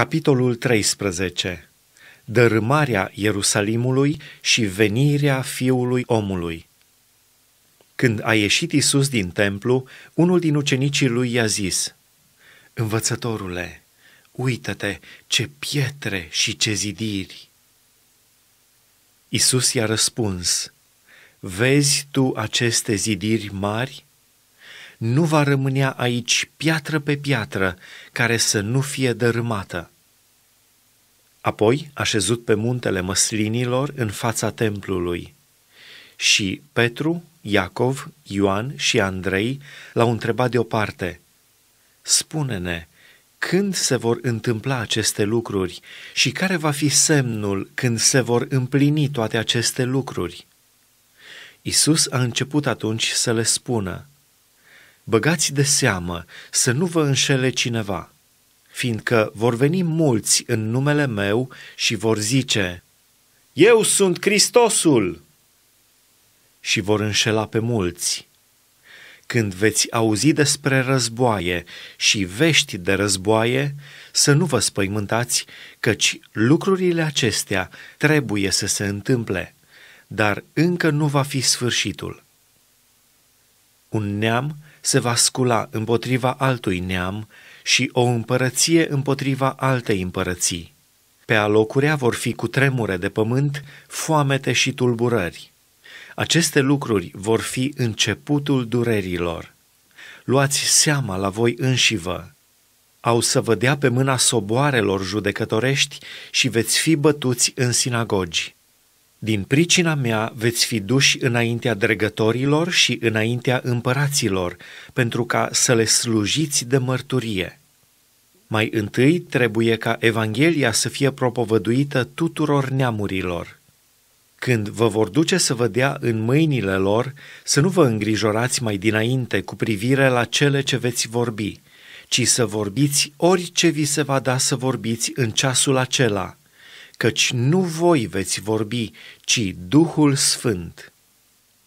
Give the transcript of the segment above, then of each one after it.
Capitolul 13 Dărâmarea Ierusalimului și venirea Fiului Omului Când a ieșit Isus din templu, unul din ucenicii lui i-a zis, Învățătorule, uită-te ce pietre și ce zidiri! Isus i-a răspuns, Vezi tu aceste zidiri mari? nu va rămânea aici piatră pe piatră care să nu fie dărâmată. Apoi, așezut pe muntele măslinilor în fața templului, și Petru, Iacov, Ioan și Andrei l-au întrebat deoparte, Spune-ne, când se vor întâmpla aceste lucruri și care va fi semnul când se vor împlini toate aceste lucruri? Isus a început atunci să le spună, Băgați de seamă să nu vă înșele cineva, fiindcă vor veni mulți în numele meu și vor zice, Eu sunt Hristosul! Și vor înșela pe mulți. Când veți auzi despre războaie și vești de războaie, să nu vă spăimântați, căci lucrurile acestea trebuie să se întâmple, dar încă nu va fi sfârșitul. Un neam se va scula împotriva altui neam și o împărăție împotriva altei împărății. Pe alocurea vor fi cu tremure de pământ, foamete și tulburări. Aceste lucruri vor fi începutul durerilor. Luați seama la voi înșivă. Au să vă dea pe mâna soboarelor judecătorești și veți fi bătuți în sinagogi. Din pricina mea veți fi duși înaintea dregătorilor și înaintea împăraților, pentru ca să le slujiți de mărturie. Mai întâi trebuie ca Evanghelia să fie propovăduită tuturor neamurilor. Când vă vor duce să vă dea în mâinile lor, să nu vă îngrijorați mai dinainte cu privire la cele ce veți vorbi, ci să vorbiți orice vi se va da să vorbiți în ceasul acela – căci nu voi veți vorbi, ci Duhul Sfânt.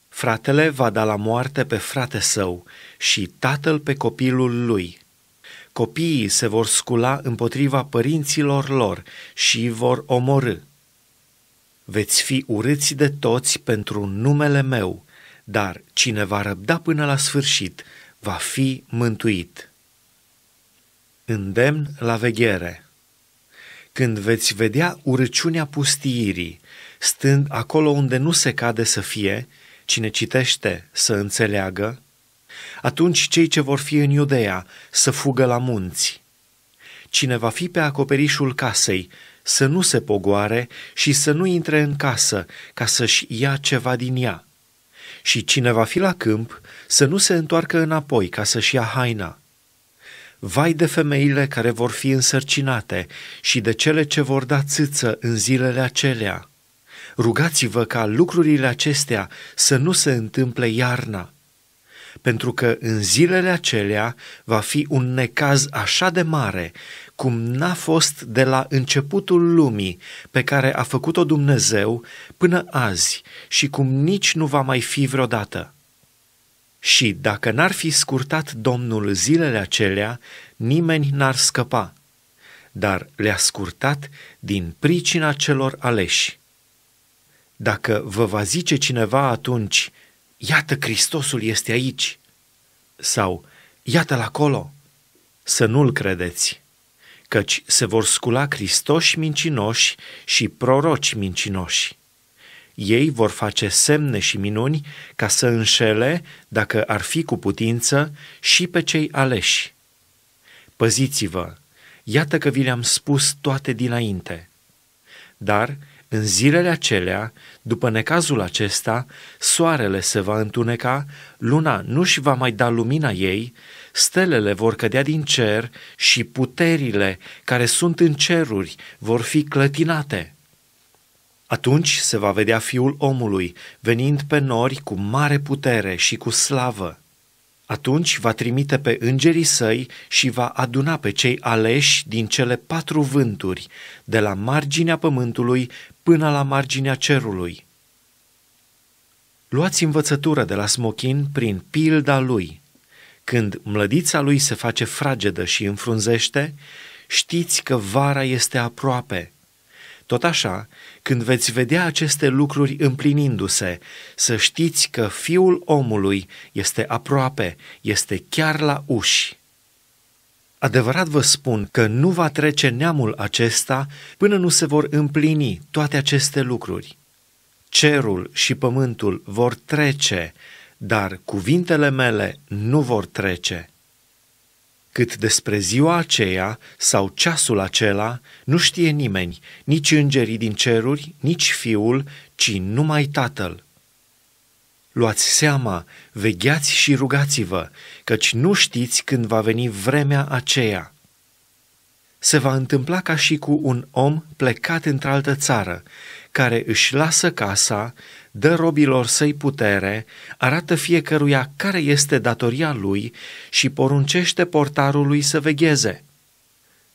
Fratele va da la moarte pe frate său și tatăl pe copilul lui. Copiii se vor scula împotriva părinților lor și vor omorâ. Veți fi urâți de toți pentru numele meu, dar cine va răbda până la sfârșit va fi mântuit. Îndemn la veghere când veți vedea urăciunea pustiirii, stând acolo unde nu se cade să fie, cine citește să înțeleagă, atunci cei ce vor fi în Iudeea să fugă la munți. Cine va fi pe acoperișul casei să nu se pogoare și să nu intre în casă ca să-și ia ceva din ea. Și cine va fi la câmp să nu se întoarcă înapoi ca să-și ia haina Vai de femeile care vor fi însărcinate și de cele ce vor da țâță în zilele acelea. Rugați-vă ca lucrurile acestea să nu se întâmple iarna, pentru că în zilele acelea va fi un necaz așa de mare cum n-a fost de la începutul lumii pe care a făcut-o Dumnezeu până azi și cum nici nu va mai fi vreodată și dacă n-ar fi scurtat Domnul zilele acelea, nimeni n-ar scăpa, dar le-a scurtat din pricina celor aleși. Dacă vă va zice cineva atunci, iată Hristosul este aici, sau iată-l acolo, să nu-l credeți, căci se vor scula Hristoși mincinoși și proroci mincinoși. Ei vor face semne și minuni ca să înșele, dacă ar fi cu putință, și pe cei aleși. Păziți-vă! Iată că vi le-am spus toate dinainte. Dar, în zilele acelea, după necazul acesta, soarele se va întuneca, luna nu-și va mai da lumina ei, stelele vor cădea din cer și puterile care sunt în ceruri vor fi clătinate. Atunci se va vedea Fiul omului, venind pe nori cu mare putere și cu slavă. Atunci va trimite pe îngerii săi și va aduna pe cei aleși din cele patru vânturi, de la marginea pământului până la marginea cerului. Luați învățătură de la smochin prin pilda lui. Când mlădița lui se face fragedă și înfrunzește, știți că vara este aproape – tot așa, când veți vedea aceste lucruri împlinindu-se, să știți că Fiul omului este aproape, este chiar la uși. Adevărat vă spun că nu va trece neamul acesta până nu se vor împlini toate aceste lucruri. Cerul și pământul vor trece, dar cuvintele mele nu vor trece cât despre ziua aceea sau ceasul acela nu știe nimeni, nici îngerii din ceruri, nici fiul, ci numai tatăl. Luați seama, vegheați și rugați-vă, căci nu știți când va veni vremea aceea. Se va întâmpla ca și cu un om plecat într-altă țară, care își lasă casa, dă robilor săi putere, arată fiecăruia care este datoria lui și poruncește portarului să vegheze.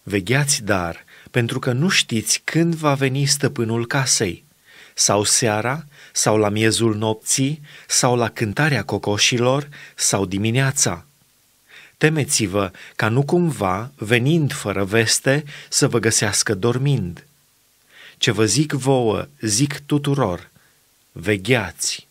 Vegheați, dar, pentru că nu știți când va veni stăpânul casei, sau seara, sau la miezul nopții, sau la cântarea cocoșilor, sau dimineața. Temeți-vă ca nu cumva, venind fără veste, să vă găsească dormind. Ce vă zic vouă, zic tuturor – vegheați